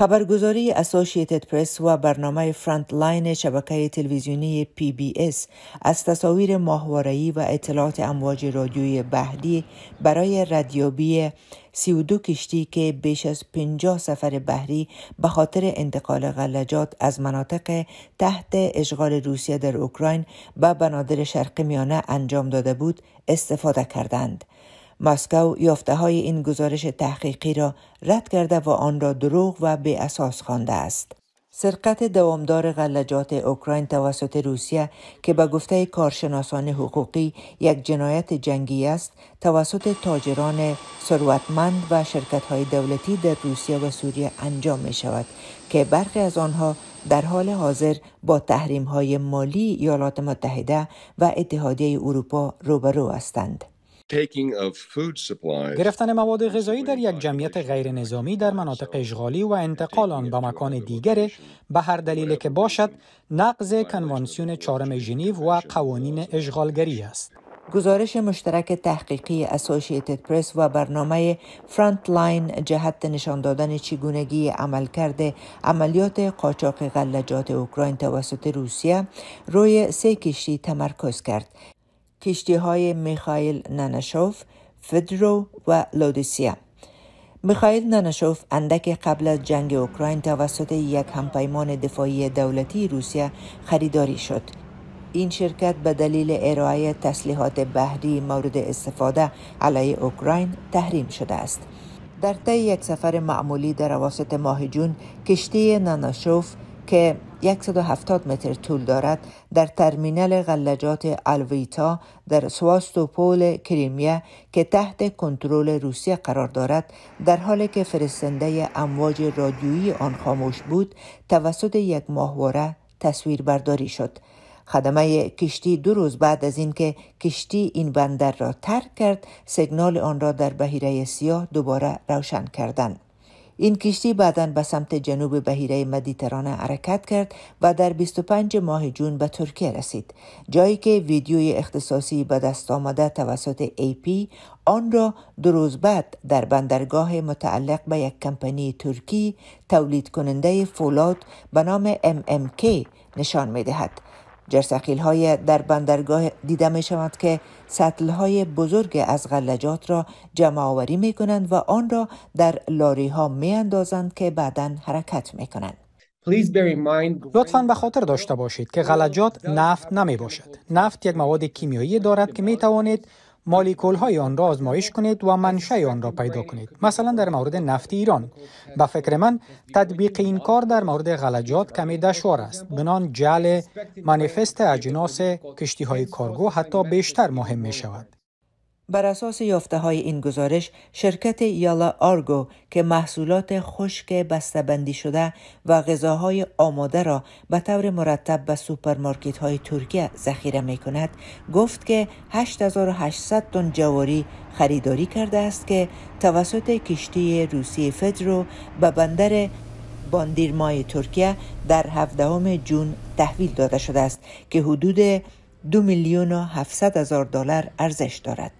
خبرگزاری اسوشیتد پرس و برنامه فرانت لاین شبکه تلویزیونی پی بی اس از تصاویر ماهواره‌ای و اطلاعات امواج رادیوی بهدی برای ردیابی 32 کشتی که بیش از 50 سفر بحری به خاطر انتقال غلجات از مناطق تحت اشغال روسیه در اوکراین به بنادر شرق میانه انجام داده بود استفاده کردند. مسکو یافته های این گزارش تحقیقی را رد کرده و آن را دروغ و به اساس خوانده است. سرقت دوامدار غلجات اوکراین توسط روسیه که به گفته کارشناسان حقوقی یک جنایت جنگی است توسط تاجران ثروتمند و شرکت های دولتی در روسیه و سوریه انجام می شود که برخی از آنها در حال حاضر با تحریم های مالی ایالات متحده و اتحادیه اروپا روبرو هستند. گرفتن مواد غذایی در یک جمعیت غیر نظامی در مناطق اشغالی و انتقال آن به مکان دیگر به هر دلیل که باشد نقض کنوانسیون چارم ژنو و قوانین اشغالگری است. گزارش مشترک تحقیقی اسوسییتد پرس و برنامه فرانت لاین جهت نشان دادن چگونگی کرده عملیات قاچاق غلجات اوکراین توسط روسیه روی سه کشتی تمرکز کرد کشتی های میخائیل ننشوف، فدرو و لودیسیا. میخایل ناناشوف اندک قبل از جنگ اوکراین توسط یک همپیمان دفاعی دولتی روسیه خریداری شد. این شرکت به دلیل ارائه تسلیحات بحری مورد استفاده علیه اوکراین تحریم شده است. در طی یک سفر معمولی در واسط ماه جون کشتی ناناشوف که 170 متر طول دارد در ترمینال غلجات الویتا در سواستوپول کریمیا که تحت کنترل روسیه قرار دارد در حالی که فرستنده امواج رادیویی آن خاموش بود توسط یک ماهواره تصویر برداری شد خدمه کشتی دو روز بعد از اینکه کشتی این بندر را ترک کرد سیگنال آن را در بهیره سیاه دوباره روشن کردند این کشتی بعدا به سمت جنوب بهیره مدیترانه حرکت کرد و در 25 ماه جون به ترکیه رسید جایی که ویدیوی اختصاصی به دست آمده توسط پی آن را دو روز بعد در بندرگاه متعلق به یک کمپانی ترکی تولید کننده فولاد به نام MMK نشان می دهد جرسخیل های در بندرگاه دیده می شود که سطل های بزرگ از غلجات را جمع آوری می کنند و آن را در لاری ها می اندازند که بعدا حرکت می کنند. لطفا به خاطر داشته باشید که غلجات نفت نمی باشد. نفت یک مواد کیمیایی دارد که می توانید مالیکول های آن را آزمایش کنید و منشه آن را پیدا کنید مثلا در مورد نفت ایران به فکر من تطبیق این کار در مورد غلجات کمی دشوار است بنان جل منفست اجناس کشتی های کارگو حتی بیشتر مهم می شود بر اساس یافته های این گزارش شرکت یالا آرگو که محصولات خشک بسته‌بندی شده و غذاهای آماده را به طور مرتب به سوپرمارکت های ترکیه ذخیره می کند گفت که 8800 تن جواری خریداری کرده است که توسط کشتی روسی فدرو به بندر باندیرمای ترکیه در 17 جون تحویل داده شده است که حدود 2 میلیون و 700 هزار دلار ارزش دارد.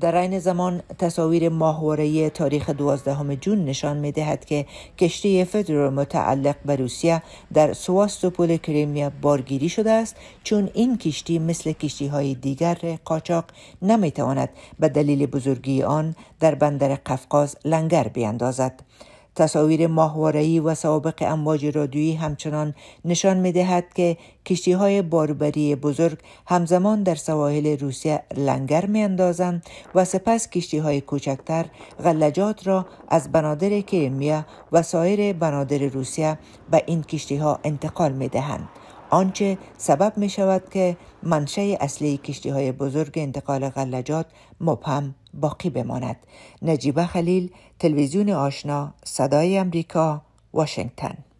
در این زمان تصاویر ماهواره تاریخ 12 جون نشان می دهد که کشتی فدرال متعلق به روسیه در سواستوپول کریمیا بارگیری شده است چون این کشتی مثل کشتی های دیگر قاچاق نمی تواند به دلیل بزرگی آن در بندر قفقاز لنگر بیندازد. تصاویر ماهواره‌ای و سوابق امواج رادیویی همچنان نشان دهد که کشتی‌های باربری بزرگ همزمان در سواحل روسیه لنگر می‌اندازند و سپس های کوچکتر غلجات را از بنادر کریمیا و سایر بنادر روسیه به این کشتی‌ها انتقال می دهند. آنچه سبب می شود که منشه اصلی کشتی های بزرگ انتقال غلجات مبهم باقی بماند نجیبه خلیل تلویزیون آشنا صدای امریکا واشنگتن